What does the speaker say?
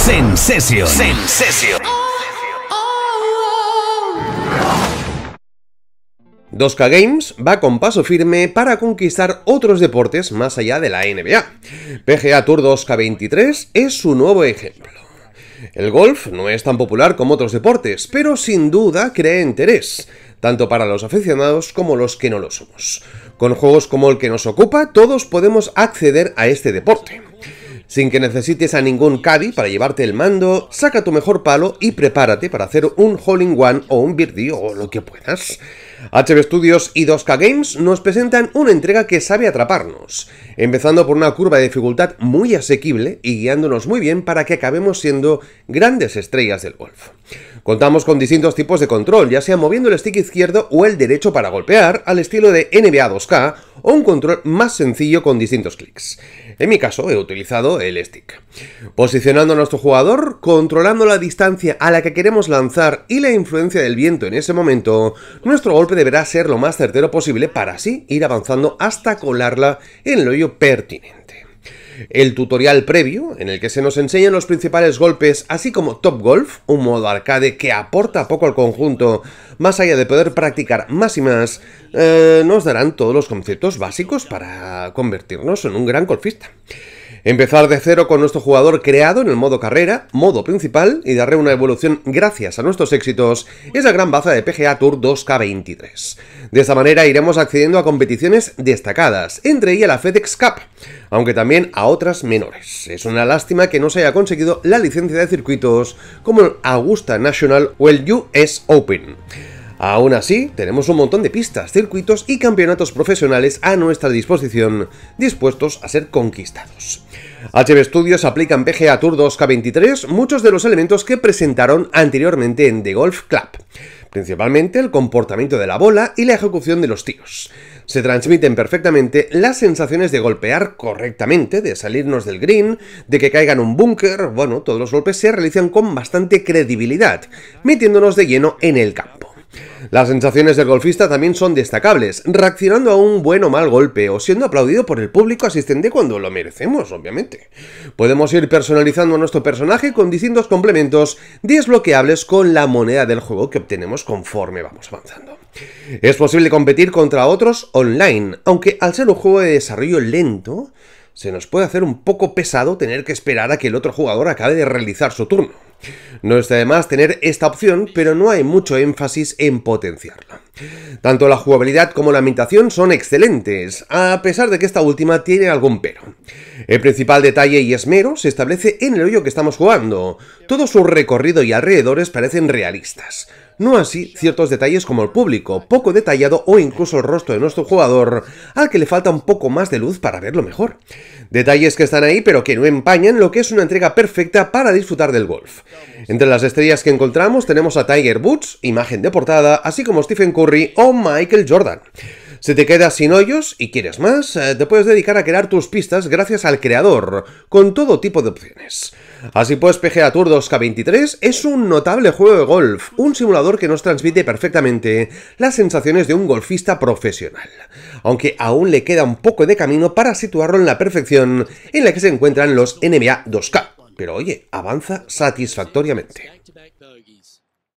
2K Doska Games va con paso firme para conquistar otros deportes más allá de la NBA. PGA Tour 2K23 es su nuevo ejemplo. El golf no es tan popular como otros deportes, pero sin duda crea interés, tanto para los aficionados como los que no lo somos. Con juegos como el que nos ocupa, todos podemos acceder a este deporte. Sin que necesites a ningún caddy para llevarte el mando, saca tu mejor palo y prepárate para hacer un hole one o un birdie o lo que puedas. HB Studios y 2K Games nos presentan una entrega que sabe atraparnos, empezando por una curva de dificultad muy asequible y guiándonos muy bien para que acabemos siendo grandes estrellas del golf. Contamos con distintos tipos de control, ya sea moviendo el stick izquierdo o el derecho para golpear, al estilo de NBA 2K, o un control más sencillo con distintos clics. En mi caso, he utilizado el stick. Posicionando a nuestro jugador, controlando la distancia a la que queremos lanzar y la influencia del viento en ese momento, nuestro golpe deberá ser lo más certero posible para así ir avanzando hasta colarla en el hoyo pertinente. El tutorial previo, en el que se nos enseñan los principales golpes, así como Top Golf, un modo arcade que aporta poco al conjunto, más allá de poder practicar más y más, eh, nos darán todos los conceptos básicos para convertirnos en un gran golfista. Empezar de cero con nuestro jugador creado en el modo carrera, modo principal, y darle una evolución gracias a nuestros éxitos es la gran baza de PGA Tour 2K23. De esta manera iremos accediendo a competiciones destacadas, entre ellas la FedEx Cup, aunque también a otras menores. Es una lástima que no se haya conseguido la licencia de circuitos como el Augusta National o el US Open. Aún así, tenemos un montón de pistas, circuitos y campeonatos profesionales a nuestra disposición, dispuestos a ser conquistados. HB Studios aplica en PGA Tour 2K23 muchos de los elementos que presentaron anteriormente en The Golf Club, principalmente el comportamiento de la bola y la ejecución de los tiros. Se transmiten perfectamente las sensaciones de golpear correctamente, de salirnos del green, de que caigan un búnker, bueno, todos los golpes se realizan con bastante credibilidad, metiéndonos de lleno en el campo. Las sensaciones del golfista también son destacables, reaccionando a un buen o mal golpe o siendo aplaudido por el público asistente cuando lo merecemos, obviamente. Podemos ir personalizando a nuestro personaje con distintos complementos desbloqueables con la moneda del juego que obtenemos conforme vamos avanzando. Es posible competir contra otros online, aunque al ser un juego de desarrollo lento, se nos puede hacer un poco pesado tener que esperar a que el otro jugador acabe de realizar su turno. No está de más tener esta opción, pero no hay mucho énfasis en potenciarla. Tanto la jugabilidad como la ambientación son excelentes, a pesar de que esta última tiene algún pero. El principal detalle y esmero se establece en el hoyo que estamos jugando. Todo su recorrido y alrededores parecen realistas no así ciertos detalles como el público, poco detallado o incluso el rostro de nuestro jugador, al que le falta un poco más de luz para verlo mejor. Detalles que están ahí pero que no empañan lo que es una entrega perfecta para disfrutar del golf. Entre las estrellas que encontramos tenemos a Tiger Woods, imagen de portada, así como Stephen Curry o Michael Jordan. Si te quedas sin hoyos y quieres más, eh, te puedes dedicar a crear tus pistas gracias al creador, con todo tipo de opciones. Así pues, PGA Tour 2K23 es un notable juego de golf, un simulador que nos transmite perfectamente las sensaciones de un golfista profesional, aunque aún le queda un poco de camino para situarlo en la perfección en la que se encuentran los NBA 2K. Pero oye, avanza satisfactoriamente.